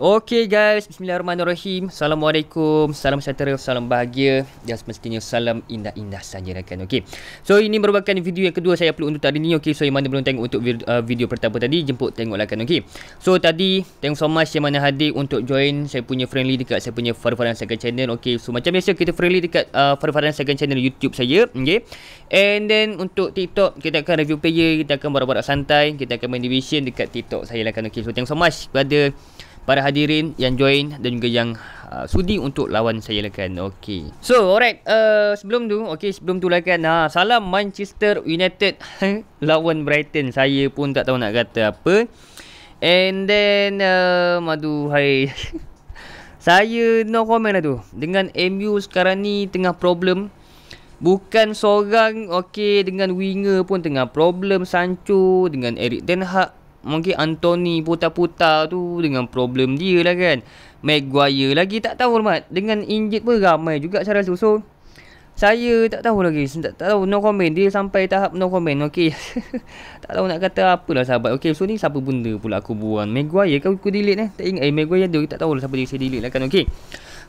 Okay guys, Bismillahirrahmanirrahim Assalamualaikum, salam sejahtera, salam bahagia Dan semestinya salam indah-indah saja rakan okay. So ini merupakan video yang kedua saya perlu untuk tadi ni okay. So yang mana belum tengok untuk video, uh, video pertama tadi Jemput tengoklah kan okay. So tadi, thank you so much yang mana hadir untuk join Saya punya friendly dekat saya punya Farfaran Second Channel okay. So macam biasa kita friendly dekat uh, Farfaran Second Channel YouTube saya okay. And then untuk TikTok, kita akan review player Kita akan borak-borak santai Kita akan main division dekat TikTok saya lah kan okay. So thank you so much kepada para hadirin yang join dan juga yang uh, sudi untuk lawan saya lah kan. Okay. So, alright. Uh, sebelum tu, okay, sebelum tu lah kan. Ha, salam Manchester United lawan Brighton. Saya pun tak tahu nak kata apa. And then, uh, madu, hai. saya no comment lah tu. Dengan MU sekarang ni tengah problem. Bukan seorang okey dengan winger pun tengah problem Sancho dengan Eric Ten Hag Mungkin Anthony putar-putar tu dengan problem dia lah kan. Maguire lagi tak tahu Mat. Dengan Injet pun ramai juga cara rasa. So, saya tak tahu lagi. Tak, tak tahu. No comment. Dia sampai tahap no comment. Okay. tak tahu nak kata apa lah sahabat. Okay. So, ni siapa benda pula aku buang. Maguire kau aku delete eh. Tak ingat. Eh, Maguire dia Tak tahu lah siapa dia. Saya delete lah kan. Okay.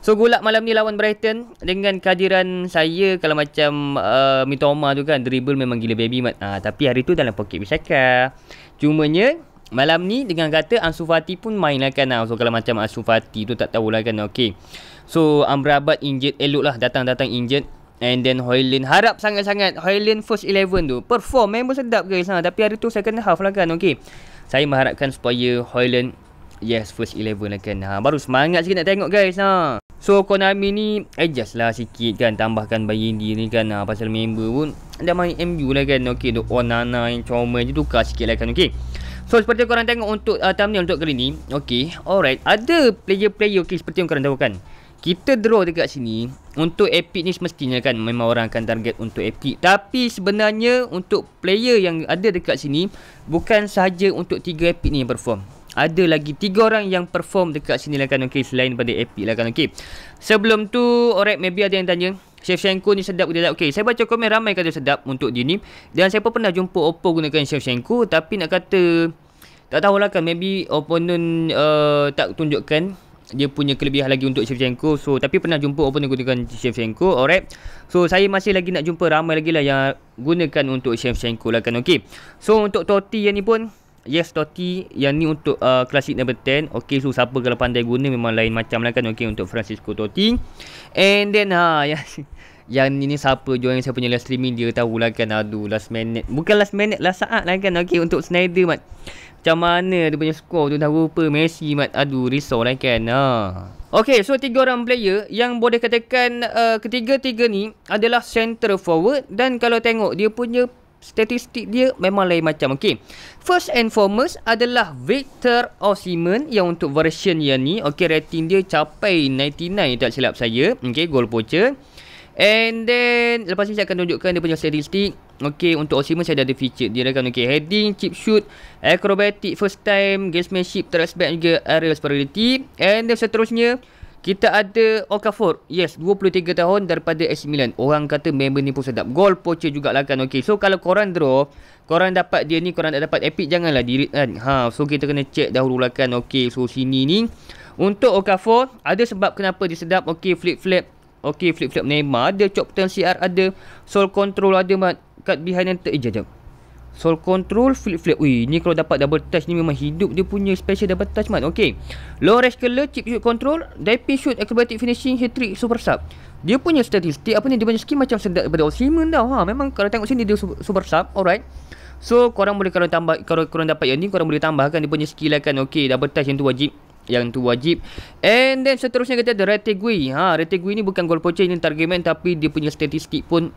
So gulak malam ni lawan Brighton dengan kehadiran saya kalau macam uh, Mitoma tu kan dribble memang gila baby mat. Uh, tapi hari tu dalam poket Bisaka. Cumanya malam ni dengan kata Ansu Fati pun main lah kan. So kalau macam Ansu Fati tu tak tahulah kan. Okay. So Amrabat injet elok lah datang-datang injet. And then Hoylin harap sangat-sangat Hoylin first 11 tu perform memang sedap guys ha. Tapi hari tu second half lah kan okay. Saya mengharapkan supaya Hoylin Yes, first 11 lah kan. Ha, baru semangat sikit nak tengok guys. Ha. So Konami ni adjust lah sikit kan Tambahkan bayi dia ni kan uh, Pasal member pun Dah main MU lah kan Okay The Onana yang trauma je Tukar sikit lah kan okay So seperti korang tengok untuk uh, thumbnail untuk kali ni Okay alright Ada player-player okay seperti yang korang tahu kan Kita draw dekat sini Untuk epic ni semestinya kan Memang orang akan target untuk epic Tapi sebenarnya untuk player yang ada dekat sini Bukan sahaja untuk tiga epic ni yang perform ada lagi tiga orang yang perform dekat sini lah kan okay. selain pada AP lah kan okay. sebelum tu alright maybe ada yang tanya Chef Shenko ni sedap ke tidak? Okey, saya baca komen ramai kata sedap untuk dia ni. Dan saya pun pernah jumpa Oppo gunakan Chef Shenko. Tapi nak kata, tak tahulah kan. Maybe opponent uh, tak tunjukkan dia punya kelebihan lagi untuk Chef Shenko. So, tapi pernah jumpa opponent gunakan Chef Shenko. Alright. So, saya masih lagi nak jumpa ramai lagi lah yang gunakan untuk Chef Shenko lah kan. Okey. So, untuk Toti yang ni pun, Yes Totti Yang ni untuk uh, Klasik number 10 Okay so siapa kalau pandai guna Memang lain macam lah kan Okay untuk Francisco Totti And then ha Yang, yang ni ni siapa Join saya punya live streaming Dia tahulah kan Aduh last minute Bukan last minute Last saat lah kan Okay untuk Snyder mat Macam mana dia punya skor tu Tak rupa Messi mat Aduh risau lah kan ha. Okay so tiga orang player Yang boleh katakan uh, Ketiga-tiga ni Adalah center forward Dan kalau tengok Dia punya statistik dia memang lain macam okey first and foremost adalah Victor Osimhen yang untuk version yang ni okey rating dia capai 99 tak silap saya okey gol poacher and then lepas ni saya akan tunjukkan dia punya statistik okey untuk Osimhen saya dah ada feature dia akan okey heading chip shoot acrobatic first time gamesmanship transpect juga aerial superiority and then seterusnya kita ada Okafor. Yes, 23 tahun daripada AC Milan. Orang kata member ni pun sedap. Gol poche jugalah kan. Okay, so kalau korang draw, korang dapat dia ni, korang tak dapat epic, janganlah diri kan. Ha, so kita kena check dahulu lah kan. Okay, so sini ni. Untuk Okafor, ada sebab kenapa dia sedap. Okay, flip-flip. Okay, flip-flip Neymar. Ada chop turn CR, ada soul control, ada mat. Cut behind yang ter... Eh, jajam. Soul control flip flip. Ui, ni kalau dapat double touch ni memang hidup dia punya special double touch man. Okay. Low rush killer, chip shoot control, diving shoot, acrobatic finishing, hit trick, super sub. Dia punya statistik apa ni, dia punya skin macam sedap daripada Osimen tau. Ha, memang kalau tengok sini dia super sub. Alright. So, korang boleh kalau tambah kalau korang dapat yang ni, korang boleh tambahkan dia punya skill kan. Okay, double touch yang tu wajib. Yang tu wajib And then seterusnya kita ada Retegui Ha Retegui ni bukan goal poche Ini target man Tapi dia punya statistik pun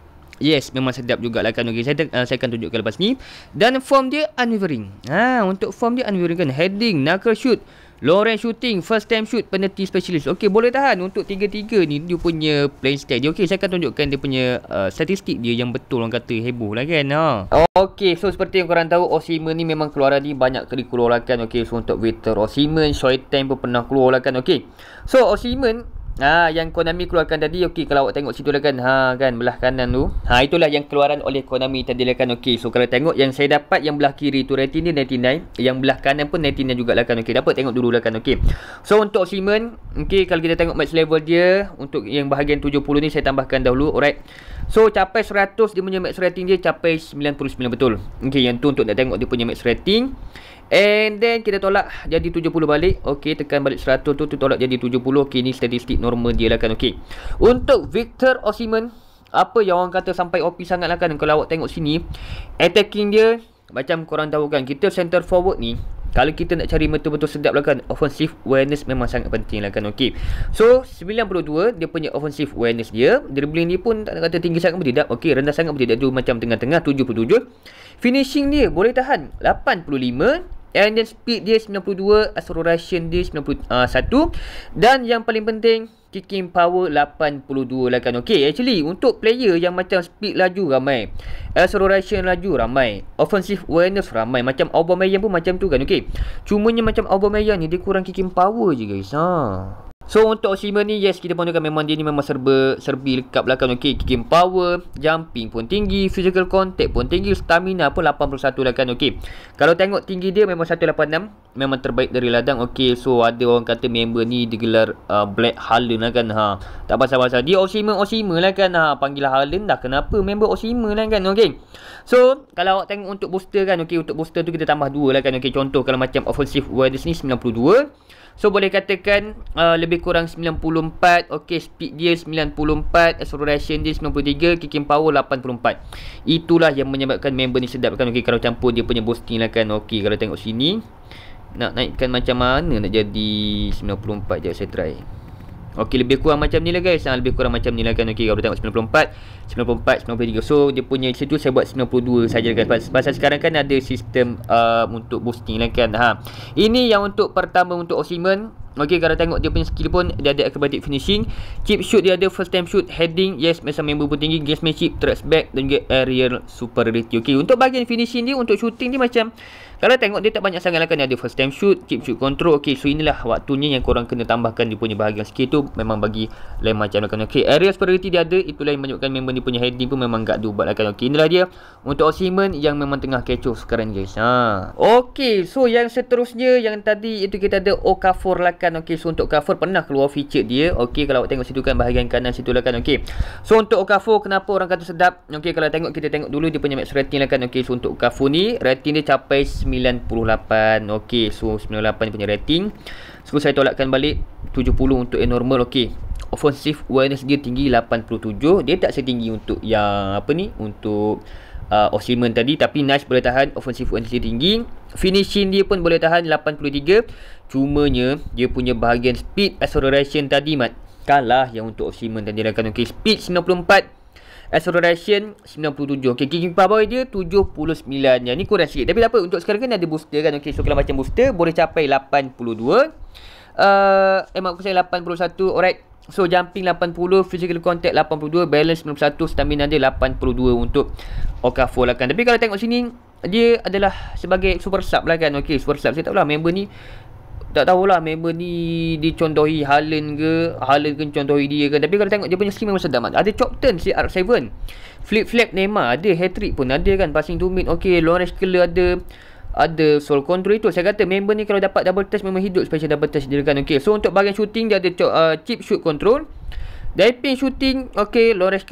Yes, memang sedap jugalah kan. Okay, saya, uh, saya akan tunjukkan lepas ni. Dan form dia unwavering. Ha, untuk form dia unwavering kan. Heading, knuckle shoot. Long range shooting, first time shoot, penalty specialist. Okay, boleh tahan untuk tiga-tiga ni dia punya playing style dia. Okey, saya akan tunjukkan dia punya uh, statistik dia yang betul orang kata heboh lah kan. Ha. okay. so seperti yang korang tahu, Osimen ni memang keluar ni banyak kali keluar lah kan. Okey, so untuk veteran Osimen, short time pun pernah keluar lah kan. Okey, so Osimen Ha yang Konami keluarkan tadi okey kalau awak tengok situ lah kan ha kan belah kanan tu. Ha itulah yang keluaran oleh Konami tadi lah kan okey. So kalau tengok yang saya dapat yang belah kiri tu rating dia 99, yang belah kanan pun 99 juga lah kan okey. Dapat tengok dulu lah kan okey. So untuk Simon okey kalau kita tengok max level dia untuk yang bahagian 70 ni saya tambahkan dahulu alright. So capai 100 dia punya max rating dia capai 99 betul. Okey yang tu untuk nak tengok dia punya max rating. And then kita tolak jadi 70 balik. Okey, tekan balik 100 tu, tu tolak jadi 70. Okey, ni statistik normal dia lah kan. Okey. Untuk Victor Osimhen, apa yang orang kata sampai OP sangat lah kan. Kalau awak tengok sini, attacking dia, macam korang tahu kan. Kita center forward ni, kalau kita nak cari betul-betul sedap lah kan. Offensive awareness memang sangat penting lah kan. Okey. So, 92, dia punya offensive awareness dia. Dribbling ni pun tak nak kata tinggi sangat pun tidak. Okey, rendah sangat pun tidak. Dia macam tengah-tengah 77. Finishing dia boleh tahan 85 And then speed dia 92 Acceleration dia 91 uh, ah, Dan yang paling penting Kicking power 82 lah kan Okay actually Untuk player yang macam Speed laju ramai Acceleration laju ramai Offensive awareness ramai Macam Aubameyang pun macam tu kan Okay Cumanya macam Aubameyang ni Dia kurang kicking power je guys Haa So untuk Oshima ni yes kita pun juga memang dia ni memang serba serbi dekat belakang okey kicking power jumping pun tinggi physical contact pun tinggi stamina pun 81 lah kan okey kalau tengok tinggi dia memang 186 memang terbaik dari ladang okey so ada orang kata member ni digelar uh, Black Halen lah kan ha tak pasal-pasal dia Oshima Oshima lah kan ha panggil Halen dah kenapa member Oshima lah kan okey so kalau awak tengok untuk booster kan okey untuk booster tu kita tambah dua lah kan okey contoh kalau macam offensive wireless ni 92 So boleh katakan uh, lebih kurang 94 Okay speed dia 94 Acceleration dia 93 Kicking power 84 Itulah yang menyebabkan member ni sedapkan Okay kalau campur dia punya boosting lah kan Okay kalau tengok sini Nak naikkan macam mana nak jadi 94 Sekejap saya try Okey lebih kurang macam ni lah guys ha, Lebih kurang macam ni lah kan Okey kalau tengok 94 94, 93 So dia punya situ saya buat 92 saja lah guys Pas Pasal sekarang kan ada sistem uh, Untuk boosting lah kan ha. Ini yang untuk pertama untuk Osimen Okey kalau tengok dia punya skill pun Dia ada acrobatic finishing Chip shoot dia ada first time shoot Heading Yes masa member pun tinggi Gasman chip Tracks back Dan juga aerial superiority Okey untuk bahagian finishing dia Untuk shooting dia macam kalau tengok dia tak banyak sangat lah kan Ada first time shoot Chip shoot control Okay so inilah waktunya Yang korang kena tambahkan Dia punya bahagian sikit tu Memang bagi lain macam lah kan Okay area superiority dia ada Itulah yang menyebabkan Member ni punya heading pun Memang gak diubat lah kan Okay inilah dia Untuk Osimen Yang memang tengah kecoh sekarang guys ha. Okay so yang seterusnya Yang tadi itu kita ada Okafor lah kan Okay so untuk cover Pernah keluar feature dia Okay kalau awak tengok situ kan Bahagian kanan situ lah kan Okay so untuk Okafor Kenapa orang kata sedap Okay kalau tengok Kita tengok dulu Dia punya max rating lah kan Okay so untuk Okafor ni Rating dia capai 98 Okay So 98 punya rating So saya tolakkan balik 70 untuk yang normal Okay Offensive awareness dia tinggi 87 Dia tak setinggi untuk yang Apa ni Untuk uh, Osimen tadi Tapi nice boleh tahan Offensive awareness dia tinggi Finishing dia pun boleh tahan 83 Cumanya Dia punya bahagian speed acceleration tadi mat Kalah yang untuk Osimen tadi Dia akan okay Speed 94 Acceleration 97 Okay, King Power dia 79 Yang ni kurang sikit Tapi tak apa, untuk sekarang kan ada booster kan Okay, so kalau macam booster Boleh capai 82 uh, Eh, maaf aku saya 81 Alright So, jumping 80 Physical contact 82 Balance 91 Stamina dia 82 Untuk Okafor lah kan Tapi kalau tengok sini Dia adalah sebagai super sub lah kan Okay, super sub Saya tak tahu lah, member ni tak tahulah member ni dicontohi halen ke, halen ke contohi dia ke. Tapi kalau tengok dia punya skill memang sedap. Ada chop turn CR7. Flip flap Neymar ada hat-trick pun ada kan passing to mid. Okey, long range ada ada soul control itu saya kata member ni kalau dapat double test memang hidup special double test dia kan okey so untuk bahagian shooting dia ada uh, chip shoot control diving shooting okey long range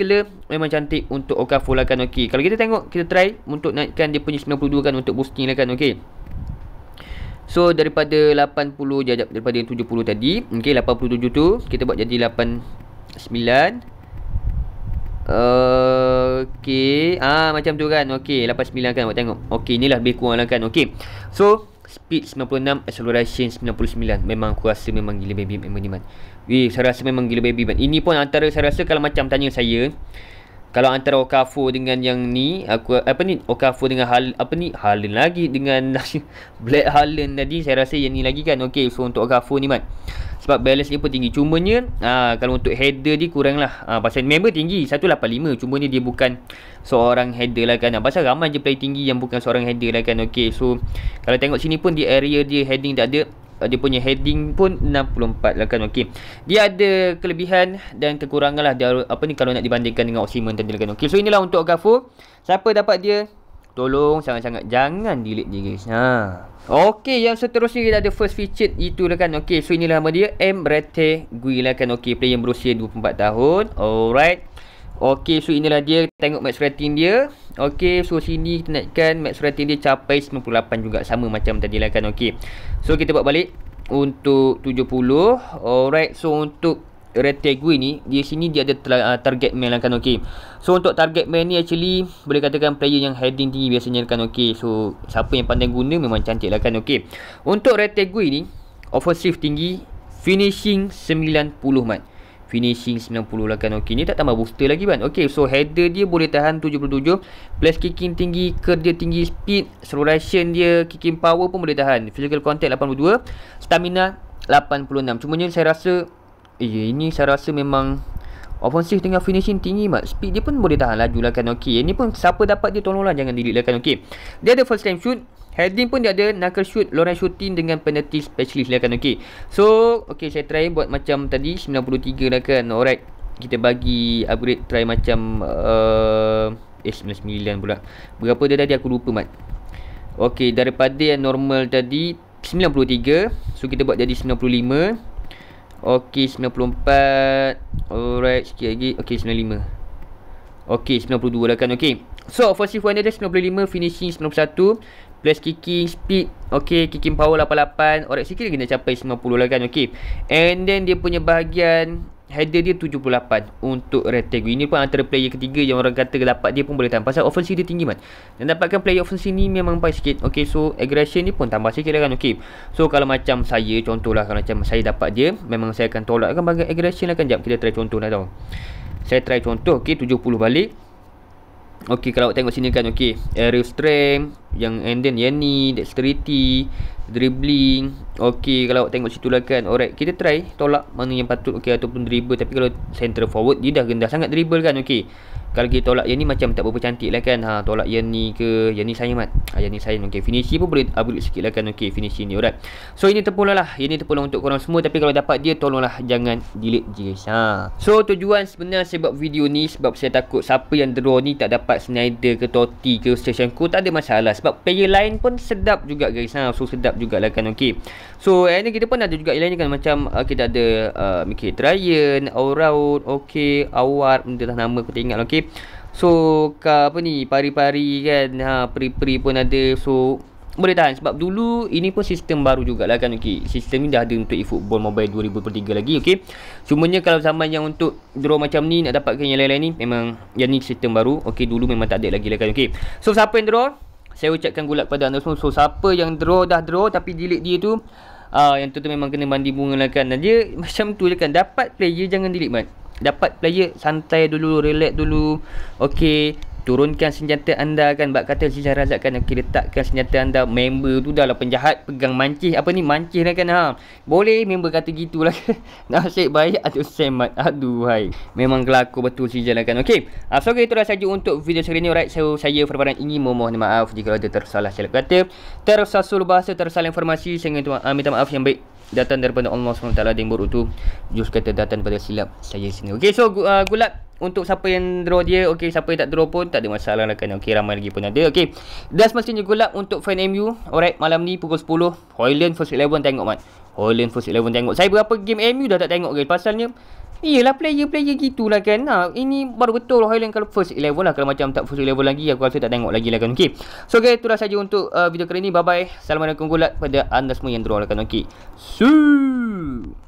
memang cantik untuk Okafor lah kan okey kalau kita tengok kita try untuk naikkan dia punya 92 kan untuk boosting lah kan okey So daripada 80 jajap daripada 70 tadi, okey 87 tu kita buat jadi 89. Uh, okey, ah macam tu kan. Okey 89 kan buat tengok. Okey inilah lebih kuranglah kan. Okey. So speed 96 acceleration 99 memang aku rasa memang gila baby memang ni man. Weh, saya rasa memang gila baby man. Ini pun antara saya rasa kalau macam tanya saya, kalau antara Okafu dengan yang ni aku apa ni Okafu dengan hal apa ni Halen lagi dengan Black Halen tadi saya rasa yang ni lagi kan okey so untuk Okafu ni mat sebab balance dia pun tinggi cumanya aa, ah, kalau untuk header dia kurang lah ah, pasal member tinggi 185 ni dia bukan seorang header lah kan ah, pasal ramai je play tinggi yang bukan seorang header lah kan okey so kalau tengok sini pun di area dia heading tak ada Eh, dia punya heading pun 64 lah kan okey. Dia ada kelebihan dan kekurangan lah dia apa ni kalau nak dibandingkan dengan Oxymon tadi lah kan okey. So inilah untuk Gafu. Siapa dapat dia? Tolong sangat-sangat jangan delete dia guys. Ha. Okey yang seterusnya kita ada first featured itu lah kan okey. So inilah nama dia M Rete Gui lah kan okey player yang berusia 24 tahun. Alright. Okey, so inilah dia tengok max rating dia. Okey, so sini kita naikkan max rating dia capai 98 juga sama macam tadi lah kan. Okey. So kita buat balik untuk 70. Alright, so untuk Retegui ini Di sini dia ada ah, target man lah kan okay. So untuk target man ni actually Boleh katakan player yang heading tinggi biasanya lah kan okay. So siapa yang pandai guna memang cantik lah kan okay. Untuk Retegui ini Offensive tinggi Finishing 90 man finishing 90 kan okey ni tak tambah booster lagi kan Okay, so header dia boleh tahan 77 plus kicking tinggi kerja tinggi speed acceleration dia kicking power pun boleh tahan physical contact 82 stamina 86 ni saya rasa eh ini saya rasa memang Offensive dengan finishing tinggi mat Speed dia pun boleh tahan laju lah kan Okay Ini pun siapa dapat dia tolonglah Jangan delete lah kan Okay Dia ada first time shoot Heading pun dia ada knuckle shoot, lorong shooting dengan penalty specialist lah kan okay. So, okay saya try buat macam tadi 93 lah kan. Alright. Kita bagi upgrade try macam uh, eh 99 pula. Berapa dia tadi aku lupa mat. Okay, daripada yang normal tadi 93. So, kita buat jadi 95. Okey 94 Alright sikit lagi Okey 95 Okey 92 lah kan Okey So offensive one dia 95 Finishing Plus kicking speed Okay kicking power 88 Orex sikit kena capai 90 lah kan Okay And then dia punya bahagian Header dia 78 Untuk Rattego Ini pun antara player ketiga Yang orang kata dapat dia pun boleh tahan Pasal offensive dia tinggi man Dan dapatkan player offensive ni Memang pahit sikit Okay so aggression ni pun tambah sikit lah kan Okay So kalau macam saya contoh lah, kalau macam saya dapat dia Memang saya akan tolak. tolakkan Bagai aggression lah kan Jap kita try contoh lah tau Saya try contoh Okay 70 balik Okey kalau awak tengok sini kan okey aerial strength yang enden yang ni dexterity dribbling okey kalau awak tengok situlah kan alright kita try tolak mana yang patut okey ataupun dribble tapi kalau center forward dia dah rendah sangat dribble kan okey kalau kita tolak yang ni macam tak berapa cantik lah kan ha, tolak yang ni ke yang ni sayang mat ha, yang ni sayang okay. finishing pun boleh upgrade sikit lah kan okay. finishing ni alright so ini terpulang lah ini terpulang untuk korang semua tapi kalau dapat dia tolonglah jangan delete je ha. so tujuan sebenarnya sebab video ni sebab saya takut siapa yang draw ni tak dapat Snyder ke Totti ke Station Co tak ada masalah sebab player lain pun sedap juga guys ha. so sedap juga jugalah kan okay. so and eh, kita pun ada juga yang lain kan macam uh, kita ada uh, Mickey Tryon Auraud ok Awar benda lah nama aku tak ingat ok So apa ni pari-pari kan ha pri-pri pun ada so boleh tahan sebab dulu ini pun sistem baru jugalah kan okay, sistem ni dah ada untuk eFootball Mobile 2003 lagi okey cumanya kalau zaman yang untuk draw macam ni nak dapatkan yang lain-lain ni memang yang ni sistem baru okay, dulu memang tak ada lagi lah kan okay. so siapa yang draw saya ucapkan gulak pada anda semua so siapa yang draw dah draw tapi delete dia tu Ah uh, yang tu, tu memang kena mandi bunga lah kan. Dan dia macam tu je kan. Dapat player jangan delete man dapat player santai dulu relax dulu okey turunkan senjata anda kan bab kata si Syarazat kan okey letakkan senjata anda member tu dah lah penjahat pegang mancis apa ni mancis dah kan ha boleh member kata gitulah kan. nasib baik atau semat aduhai memang kelaku betul si jalan kan okey uh, so okay, itulah saja untuk video seri ni alright so saya perbaran ini mohon maaf jika ada tersalah silap kata tersasul bahasa tersalah informasi sehingga tuan uh, ah, minta maaf yang baik datang daripada Allah SWT yang buruk tu Jus kata datang daripada silap saya sini Okay so uh, good untuk siapa yang draw dia Okay siapa yang tak draw pun tak ada masalah lah kan Okay ramai lagi pun ada Okay that's macamnya good luck untuk fan MU Alright malam ni pukul 10 Hoyland first 11 tengok man Hoyland first 11 tengok Saya berapa game MU dah tak tengok guys okay? Pasalnya Yelah player-player gitulah kan ha, Ini baru betul lah Highland kalau first level lah Kalau macam tak first level lagi Aku rasa tak tengok lagi lah kan okay. So guys okay, itulah saja untuk uh, video kali ni Bye bye Assalamualaikum gulat pada anda semua yang draw lah kan okay. See